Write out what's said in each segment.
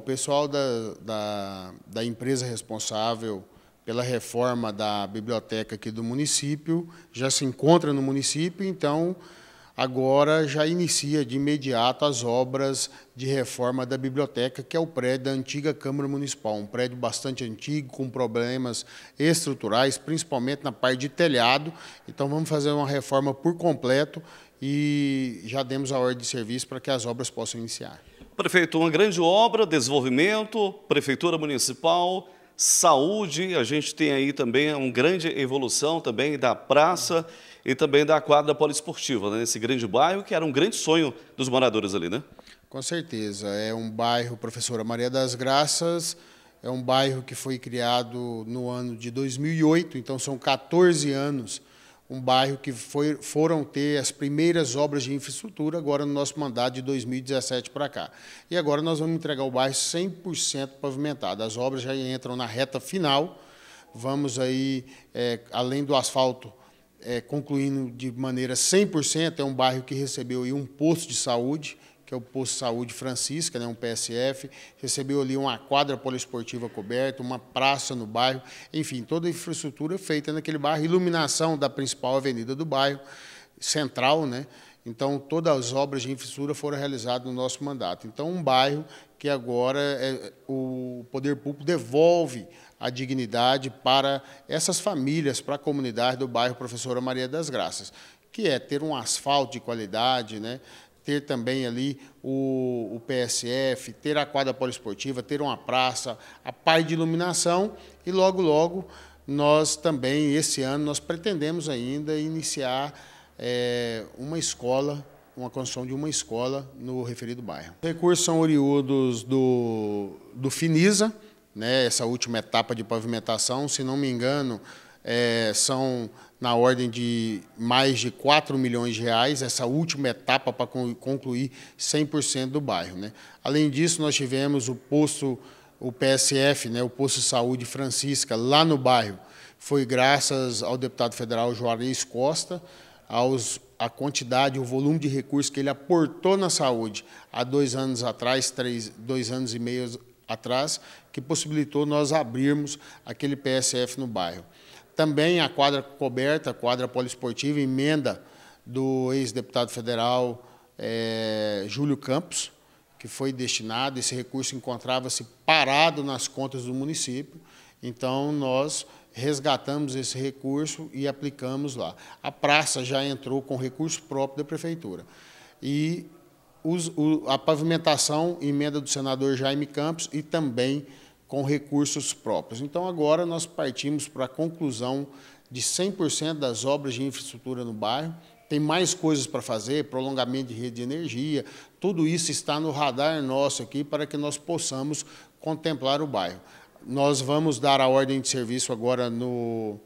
O pessoal da, da, da empresa responsável pela reforma da biblioteca aqui do município já se encontra no município, então agora já inicia de imediato as obras de reforma da biblioteca, que é o prédio da antiga Câmara Municipal, um prédio bastante antigo, com problemas estruturais, principalmente na parte de telhado. Então vamos fazer uma reforma por completo e já demos a ordem de serviço para que as obras possam iniciar. Prefeito, uma grande obra, desenvolvimento, prefeitura municipal, saúde, a gente tem aí também uma grande evolução também da praça e também da quadra poliesportiva, né? nesse grande bairro que era um grande sonho dos moradores ali, né? Com certeza, é um bairro, professora Maria das Graças, é um bairro que foi criado no ano de 2008, então são 14 anos um bairro que foi, foram ter as primeiras obras de infraestrutura agora no nosso mandato de 2017 para cá. E agora nós vamos entregar o bairro 100% pavimentado. As obras já entram na reta final. Vamos aí, é, além do asfalto, é, concluindo de maneira 100%, é um bairro que recebeu aí um posto de saúde, que é o Posto Saúde Francisca, né, um PSF, recebeu ali uma quadra poliesportiva coberta, uma praça no bairro, enfim, toda a infraestrutura feita naquele bairro, iluminação da principal avenida do bairro, central, né? Então, todas as obras de infraestrutura foram realizadas no nosso mandato. Então, um bairro que agora é, o poder público devolve a dignidade para essas famílias, para a comunidade do bairro Professora Maria das Graças, que é ter um asfalto de qualidade, né? ter também ali o, o, PSF, ter a quadra poliesportiva, ter uma praça, a parte de iluminação e logo, logo, nós também, esse ano, nós pretendemos ainda iniciar é, uma escola, uma construção de uma escola no referido bairro. Os recursos são oriundos do, do FINISA, né, essa última etapa de pavimentação, se não me engano, é, são na ordem de mais de 4 milhões de reais, essa última etapa para concluir 100% do bairro. Né? Além disso, nós tivemos o posto, o PSF, né, o posto de saúde Francisca, lá no bairro. Foi graças ao deputado federal Juarez Costa, aos, a quantidade, o volume de recursos que ele aportou na saúde há dois anos atrás, três, dois anos e meio atrás, que possibilitou nós abrirmos aquele PSF no bairro. Também a quadra coberta, quadra poliesportiva, emenda do ex-deputado federal é, Júlio Campos, que foi destinado, esse recurso encontrava-se parado nas contas do município, então nós resgatamos esse recurso e aplicamos lá. A praça já entrou com recurso próprio da prefeitura. E os, o, a pavimentação, emenda do senador Jaime Campos e também com recursos próprios. Então, agora nós partimos para a conclusão de 100% das obras de infraestrutura no bairro. Tem mais coisas para fazer, prolongamento de rede de energia, tudo isso está no radar nosso aqui para que nós possamos contemplar o bairro. Nós vamos dar a ordem de serviço agora no,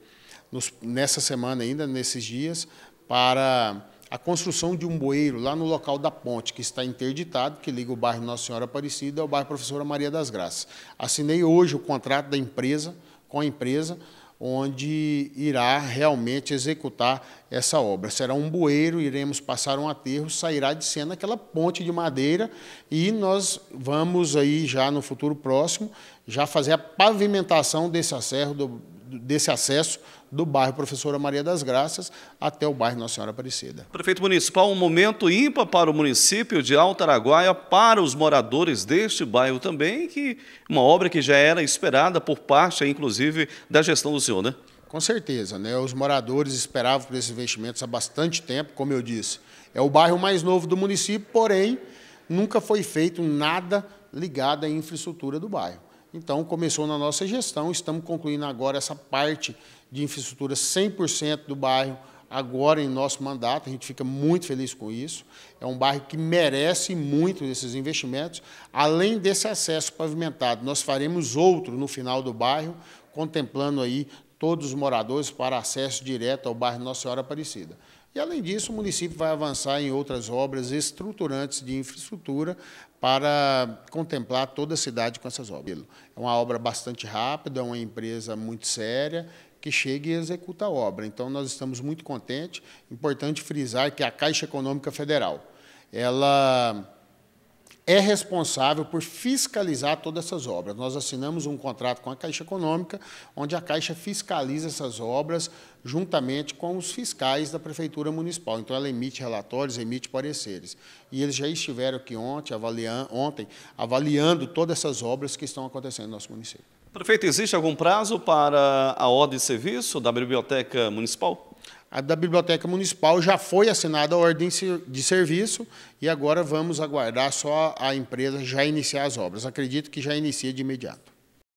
nos, nessa semana ainda, nesses dias, para a construção de um bueiro lá no local da ponte, que está interditado, que liga o bairro Nossa Senhora Aparecida ao bairro Professora Maria das Graças. Assinei hoje o contrato da empresa, com a empresa, onde irá realmente executar essa obra. Será um bueiro, iremos passar um aterro, sairá de cena aquela ponte de madeira e nós vamos aí já no futuro próximo já fazer a pavimentação desse acervo do, desse acesso do bairro Professora Maria das Graças até o bairro Nossa Senhora Aparecida. Prefeito Municipal, um momento ímpar para o município de Altaraguaia, para os moradores deste bairro também, que uma obra que já era esperada por parte, inclusive, da gestão do senhor, né? Com certeza, né? Os moradores esperavam por esses investimentos há bastante tempo, como eu disse. É o bairro mais novo do município, porém, nunca foi feito nada ligado à infraestrutura do bairro. Então, começou na nossa gestão, estamos concluindo agora essa parte de infraestrutura 100% do bairro, agora em nosso mandato, a gente fica muito feliz com isso. É um bairro que merece muito desses investimentos. Além desse acesso pavimentado, nós faremos outro no final do bairro, contemplando aí todos os moradores para acesso direto ao bairro Nossa Senhora Aparecida. E, além disso, o município vai avançar em outras obras estruturantes de infraestrutura para contemplar toda a cidade com essas obras. É uma obra bastante rápida, é uma empresa muito séria que chega e executa a obra. Então, nós estamos muito contentes. Importante frisar que a Caixa Econômica Federal, ela é responsável por fiscalizar todas essas obras. Nós assinamos um contrato com a Caixa Econômica, onde a Caixa fiscaliza essas obras juntamente com os fiscais da Prefeitura Municipal. Então, ela emite relatórios, emite pareceres. E eles já estiveram aqui ontem, avaliando, ontem, avaliando todas essas obras que estão acontecendo no nosso município. Prefeito, existe algum prazo para a ordem de serviço da Biblioteca Municipal? A da Biblioteca Municipal já foi assinada a ordem de serviço e agora vamos aguardar só a empresa já iniciar as obras. Acredito que já inicia de imediato.